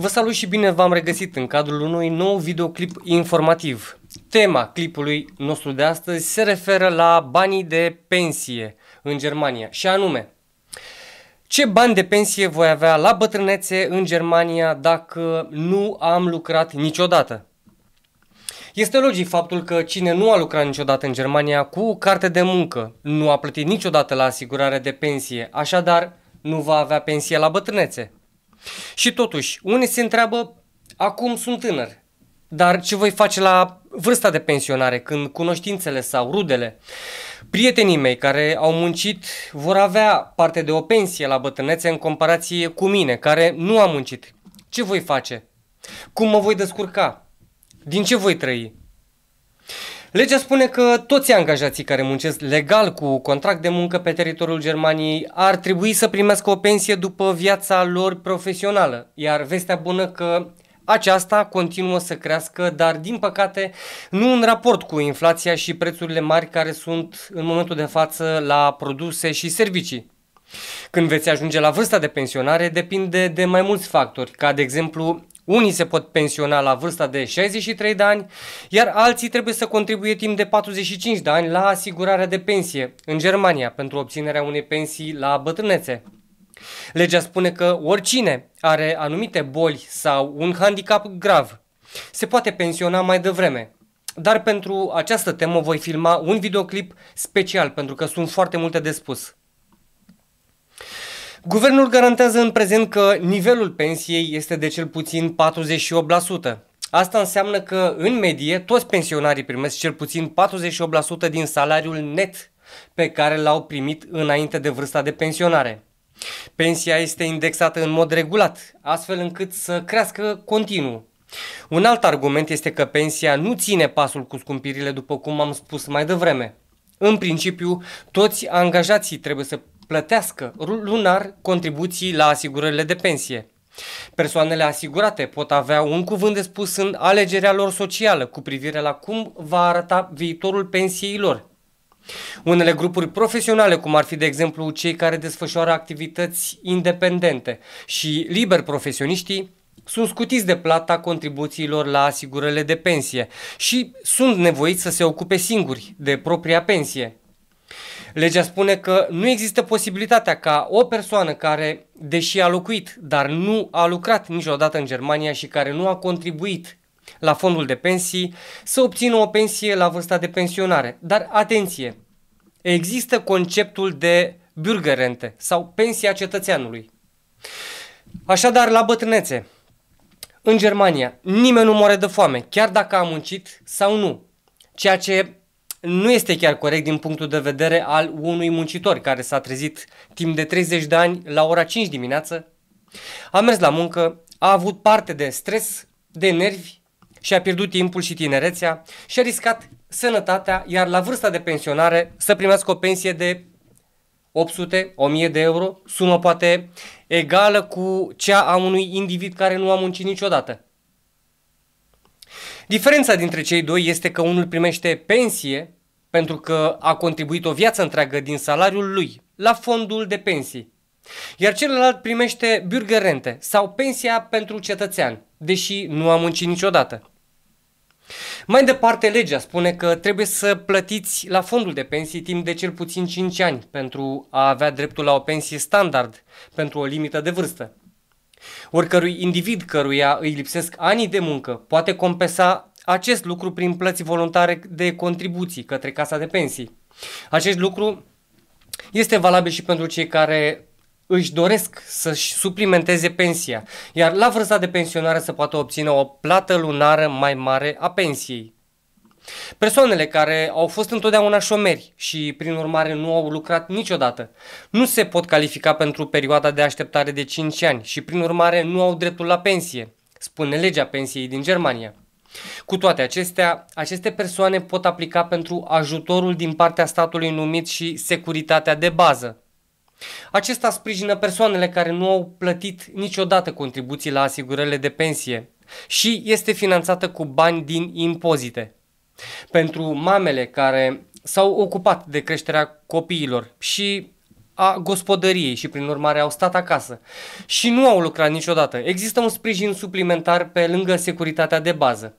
Vă salut și bine v-am regăsit în cadrul unui nou videoclip informativ. Tema clipului nostru de astăzi se referă la banii de pensie în Germania și anume ce bani de pensie voi avea la bătrânețe în Germania dacă nu am lucrat niciodată? Este logic faptul că cine nu a lucrat niciodată în Germania cu carte de muncă nu a plătit niciodată la asigurare de pensie, așadar nu va avea pensie la bătrânețe. Și totuși, unii se întreabă, acum sunt tânăr, dar ce voi face la vârsta de pensionare, când cunoștințele sau rudele, prietenii mei care au muncit vor avea parte de o pensie la bătrânețe în comparație cu mine, care nu am muncit. Ce voi face? Cum mă voi descurca? Din ce voi trăi? Legea spune că toți angajații care muncesc legal cu contract de muncă pe teritoriul Germaniei ar trebui să primească o pensie după viața lor profesională, iar vestea bună că aceasta continuă să crească, dar din păcate nu în raport cu inflația și prețurile mari care sunt în momentul de față la produse și servicii. Când veți ajunge la vârsta de pensionare depinde de mai mulți factori, ca de exemplu unii se pot pensiona la vârsta de 63 de ani, iar alții trebuie să contribuie timp de 45 de ani la asigurarea de pensie în Germania pentru obținerea unei pensii la bătrânețe. Legea spune că oricine are anumite boli sau un handicap grav se poate pensiona mai devreme. Dar pentru această temă voi filma un videoclip special pentru că sunt foarte multe de spus. Guvernul garantează în prezent că nivelul pensiei este de cel puțin 48%. Asta înseamnă că, în medie, toți pensionarii primesc cel puțin 48% din salariul net pe care l-au primit înainte de vârsta de pensionare. Pensia este indexată în mod regulat, astfel încât să crească continuu. Un alt argument este că pensia nu ține pasul cu scumpirile, după cum am spus mai devreme. În principiu, toți angajații trebuie să plătească lunar contribuții la asigurările de pensie. Persoanele asigurate pot avea un cuvânt de spus în alegerea lor socială cu privire la cum va arăta viitorul pensiei lor. Unele grupuri profesionale, cum ar fi de exemplu cei care desfășoară activități independente și liber profesioniștii, sunt scutiți de plata contribuțiilor la asigurările de pensie și sunt nevoiți să se ocupe singuri de propria pensie. Legea spune că nu există posibilitatea ca o persoană care, deși a locuit, dar nu a lucrat niciodată în Germania și care nu a contribuit la fondul de pensii, să obțină o pensie la vârsta de pensionare. Dar atenție! Există conceptul de bürgerrente sau pensia cetățeanului. Așadar, la bătrânețe, în Germania, nimeni nu moare de foame, chiar dacă a muncit sau nu. Ceea ce nu este chiar corect din punctul de vedere al unui muncitor care s-a trezit timp de 30 de ani la ora 5 dimineață, a mers la muncă, a avut parte de stres, de nervi și a pierdut timpul și tinerețea și a riscat sănătatea, iar la vârsta de pensionare să primească o pensie de 800-1000 de euro, sumă poate egală cu cea a unui individ care nu a muncit niciodată. Diferența dintre cei doi este că unul primește pensie pentru că a contribuit o viață întreagă din salariul lui la fondul de pensii, iar celălalt primește bürgerrente sau pensia pentru cetățean, deși nu a muncit niciodată. Mai departe, legea spune că trebuie să plătiți la fondul de pensii timp de cel puțin 5 ani pentru a avea dreptul la o pensie standard pentru o limită de vârstă. Oricărui individ căruia îi lipsesc ani de muncă poate compensa acest lucru prin plăți voluntare de contribuții către casa de pensii. Acest lucru este valabil și pentru cei care își doresc să-și suplimenteze pensia, iar la vârsta de pensionare să poată obține o plată lunară mai mare a pensiei. Persoanele care au fost întotdeauna șomeri și, prin urmare, nu au lucrat niciodată, nu se pot califica pentru perioada de așteptare de 5 ani și, prin urmare, nu au dreptul la pensie, spune legea pensiei din Germania. Cu toate acestea, aceste persoane pot aplica pentru ajutorul din partea statului numit și securitatea de bază. Acesta sprijină persoanele care nu au plătit niciodată contribuții la asigurările de pensie și este finanțată cu bani din impozite. Pentru mamele care s-au ocupat de creșterea copiilor și a gospodăriei și prin urmare au stat acasă și nu au lucrat niciodată. Există un sprijin suplimentar pe lângă securitatea de bază.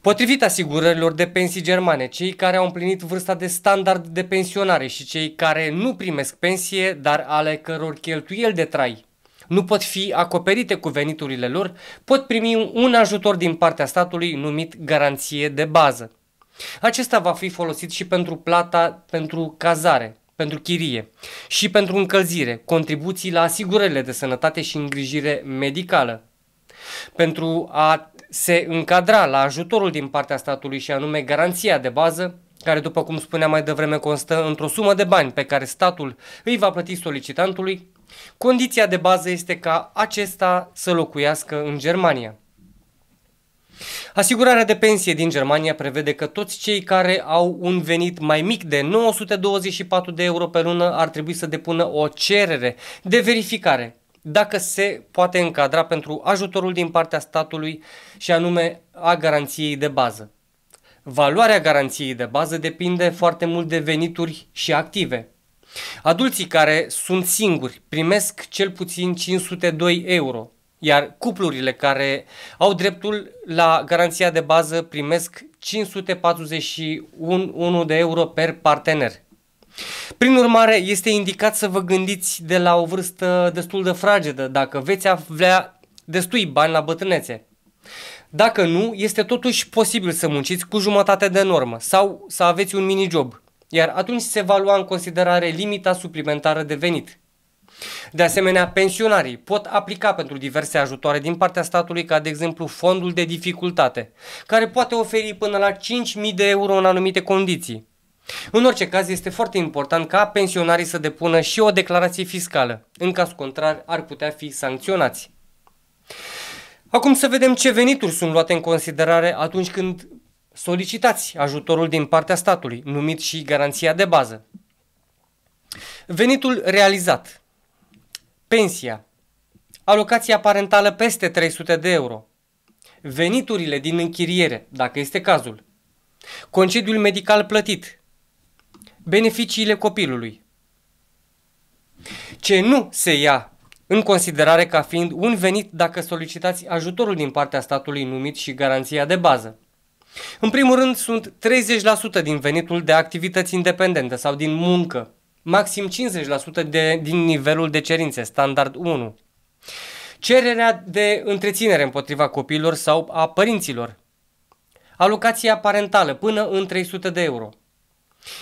Potrivit asigurărilor de pensii germane, cei care au împlinit vârsta de standard de pensionare și cei care nu primesc pensie, dar ale căror cheltuieli de trai nu pot fi acoperite cu veniturile lor, pot primi un ajutor din partea statului numit garanție de bază. Acesta va fi folosit și pentru plata pentru cazare, pentru chirie și pentru încălzire, contribuții la asigurările de sănătate și îngrijire medicală. Pentru a se încadra la ajutorul din partea statului și anume garanția de bază, care, după cum spuneam mai devreme, constă într-o sumă de bani pe care statul îi va plăti solicitantului, condiția de bază este ca acesta să locuiască în Germania. Asigurarea de pensie din Germania prevede că toți cei care au un venit mai mic de 924 de euro pe lună ar trebui să depună o cerere de verificare dacă se poate încadra pentru ajutorul din partea statului și anume a garanției de bază. Valoarea garanției de bază depinde foarte mult de venituri și active. Adulții care sunt singuri primesc cel puțin 502 euro, iar cuplurile care au dreptul la garanția de bază primesc 541 de euro per partener. Prin urmare, este indicat să vă gândiți de la o vârstă destul de fragedă dacă veți avea destui bani la bătrânețe. Dacă nu, este totuși posibil să munciți cu jumătate de normă sau să aveți un minijob, iar atunci se va lua în considerare limita suplimentară de venit. De asemenea, pensionarii pot aplica pentru diverse ajutoare din partea statului, ca de exemplu fondul de dificultate, care poate oferi până la 5.000 de euro în anumite condiții. În orice caz, este foarte important ca pensionarii să depună și o declarație fiscală. În caz contrar, ar putea fi sancționați. Acum să vedem ce venituri sunt luate în considerare atunci când solicitați ajutorul din partea statului, numit și garanția de bază. Venitul realizat, pensia, alocația parentală peste 300 de euro, veniturile din închiriere, dacă este cazul, concediul medical plătit, beneficiile copilului. Ce nu se ia în considerare ca fiind un venit dacă solicitați ajutorul din partea statului numit și garanția de bază. În primul rând, sunt 30% din venitul de activități independente sau din muncă, maxim 50% de, din nivelul de cerințe, standard 1. Cererea de întreținere împotriva copiilor sau a părinților. Alocația parentală până în 300 de euro.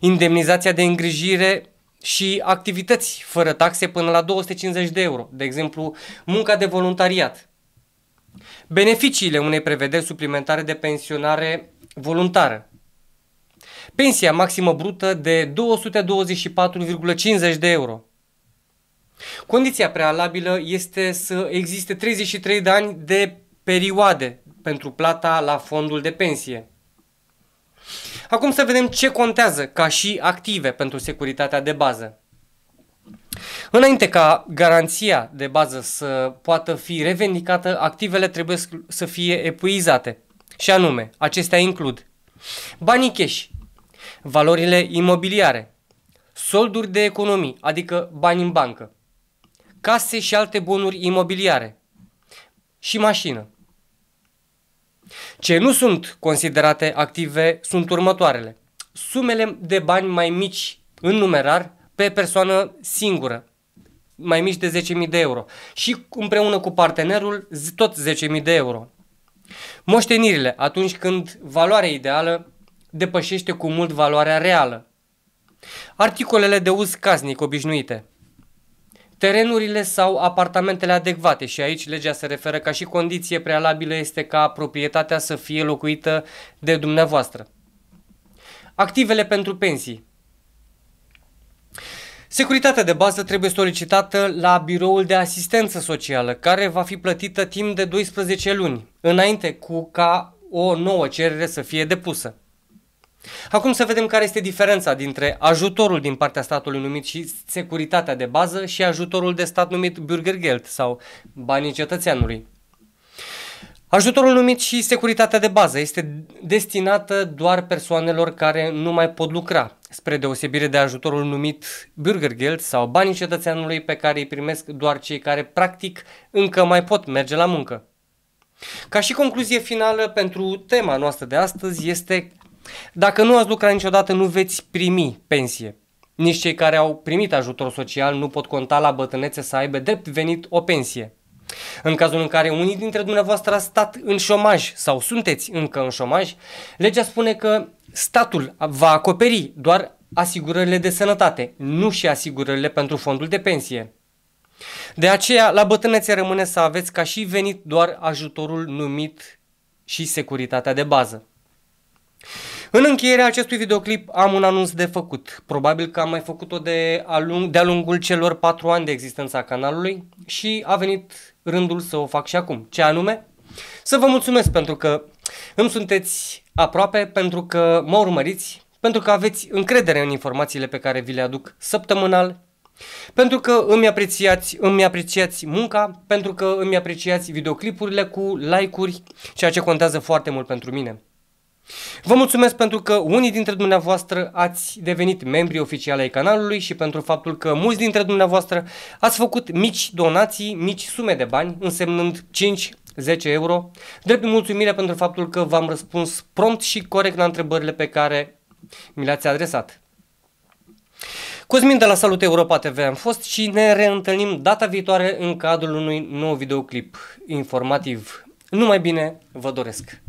Indemnizația de îngrijire și activități fără taxe până la 250 de euro, de exemplu munca de voluntariat. Beneficiile unei prevederi suplimentare de pensionare voluntară. Pensia maximă brută de 224,50 de euro. Condiția prealabilă este să existe 33 de ani de perioade pentru plata la fondul de pensie. Acum să vedem ce contează ca și active pentru securitatea de bază. Înainte ca garanția de bază să poată fi revendicată, activele trebuie să fie epuizate. Și anume, acestea includ banii cash, valorile imobiliare, solduri de economii, adică bani în bancă, case și alte bunuri imobiliare și mașină. Ce nu sunt considerate active sunt următoarele. Sumele de bani mai mici în numerar pe persoană singură, mai mici de 10.000 de euro și împreună cu partenerul tot 10.000 de euro. Moștenirile, atunci când valoarea ideală depășește cu mult valoarea reală. Articolele de uz casnic obișnuite – terenurile sau apartamentele adecvate și aici legea se referă ca și condiție prealabilă este ca proprietatea să fie locuită de dumneavoastră. Activele pentru pensii. Securitatea de bază trebuie solicitată la biroul de asistență socială, care va fi plătită timp de 12 luni, înainte cu ca o nouă cerere să fie depusă. Acum să vedem care este diferența dintre ajutorul din partea statului numit și securitatea de bază și ajutorul de stat numit Bürgergeld sau banii cetățeanului. Ajutorul numit și securitatea de bază este destinată doar persoanelor care nu mai pot lucra, spre deosebire de ajutorul numit Bürgergeld sau banii cetățeanului pe care îi primesc doar cei care practic încă mai pot merge la muncă. Ca și concluzie finală pentru tema noastră de astăzi este dacă nu ați lucrat niciodată, nu veți primi pensie. Nici cei care au primit ajutor social nu pot conta la bătrânețe să aibă drept venit o pensie. În cazul în care unii dintre dumneavoastră a stat în șomaj sau sunteți încă în șomaj, legea spune că statul va acoperi doar asigurările de sănătate, nu și asigurările pentru fondul de pensie. De aceea, la bătrânețe rămâne să aveți ca și venit doar ajutorul numit și securitatea de bază. În încheierea acestui videoclip am un anunț de făcut. Probabil că am mai făcut-o de alung, de-a lungul celor patru ani de existență a canalului și a venit rândul să o fac și acum. Ce anume? Să vă mulțumesc pentru că îmi sunteți aproape, pentru că mă urmăriți, pentru că aveți încredere în informațiile pe care vi le aduc săptămânal, pentru că îmi apreciați, îmi apreciați munca, pentru că îmi apreciați videoclipurile cu like-uri, ceea ce contează foarte mult pentru mine. Vă mulțumesc pentru că unii dintre dumneavoastră ați devenit membri oficiali ai canalului și pentru faptul că mulți dintre dumneavoastră ați făcut mici donații, mici sume de bani, însemnând 5, 10 euro. Drept mulțumire pentru faptul că v-am răspuns prompt și corect la întrebările pe care mi le-ați adresat. Cosmin de la Salut Europa TV am fost și ne reîntâlnim data viitoare în cadrul unui nou videoclip informativ. Numai bine vă doresc!